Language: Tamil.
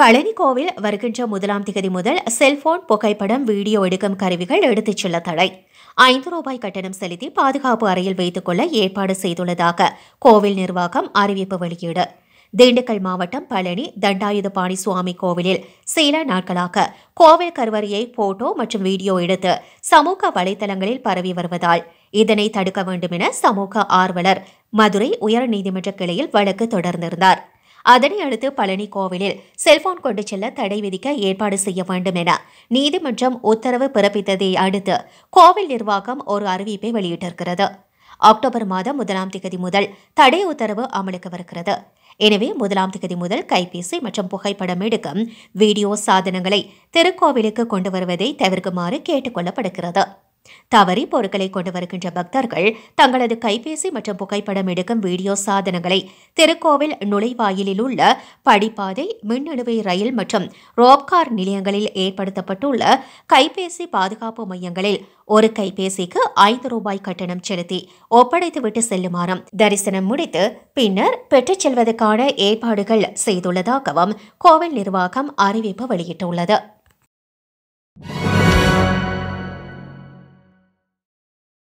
பழனி கோவில் வருகின்ற முதலாம் திகதி முதல் செல்போன் புகைப்படம் வீடியோ எடுக்கும் கருவிகள் எடுத்துச் செல்ல தடை ஐந்து ரூபாய் கட்டணம் செலுத்தி பாதுகாப்பு அறையில் வைத்துக் கொள்ள ஏற்பாடு செய்துள்ளதாக கோவில் நிர்வாகம் அறிவிப்பு வெளியீடு திண்டுக்கல் மாவட்டம் பழனி தண்டாயுதபாணி சுவாமி கோவிலில் சில நாட்களாக கோவில் கருவறையை போட்டோ மற்றும் வீடியோ எடுத்து சமூக வலைதளங்களில் பரவி வருவதால் இதனை தடுக்க வேண்டும் என சமூக ஆர்வலர் மதுரை உயர்நீதிமன்ற கிளையில் வழக்கு தொடர்ந்திருந்தார் அதனை அடுத்து பழனி கோவிலில் செல்போன் கொண்டு செல்ல தடை விதிக்க ஏற்பாடு செய்ய வேண்டும் என நீதிமன்றம் உத்தரவு பிறப்பித்ததை அடுத்து கோவில் நிர்வாகம் ஒரு அறிவிப்பை வெளியிட்டிருக்கிறது அக்டோபர் மாதம் முதலாம் திகதி முதல் தடை உத்தரவு அமலுக்கு வருகிறது எனவே முதலாம் திகதி முதல் கைபேசி மற்றும் புகைப்படம் எடுக்கும் வீடியோ சாதனங்களை திருக்கோவிலுக்கு கொண்டு வருவதை தவிர்க்குமாறு கேட்டுக்கொள்ளப்படுகிறது தவறி பொருட்களை கொண்டு வருகின்ற பக்தர்கள் தங்களது கைபேசி மற்றும் புகைப்படம் எடுக்கும் வீடியோ சாதனங்களை திருக்கோவில் நுழைவாயிலில் உள்ள படிப்பாதை மின்னணுவை ரயில் மற்றும் ரோப்கார் நிலையங்களில் ஏற்படுத்தப்பட்டுள்ள கைபேசி பாதுகாப்பு மையங்களில் ஒரு கைபேசிக்கு ஐந்து ரூபாய் கட்டணம் செலுத்தி ஒப்படைத்துவிட்டு செல்லுமாறும் தரிசனம் முடித்து பின்னர் பெற்றுச் செல்வதற்கான ஏற்பாடுகள் செய்துள்ளதாகவும் கோவில் நிர்வாகம் அறிவிப்பு வெளியிட்டுள்ளது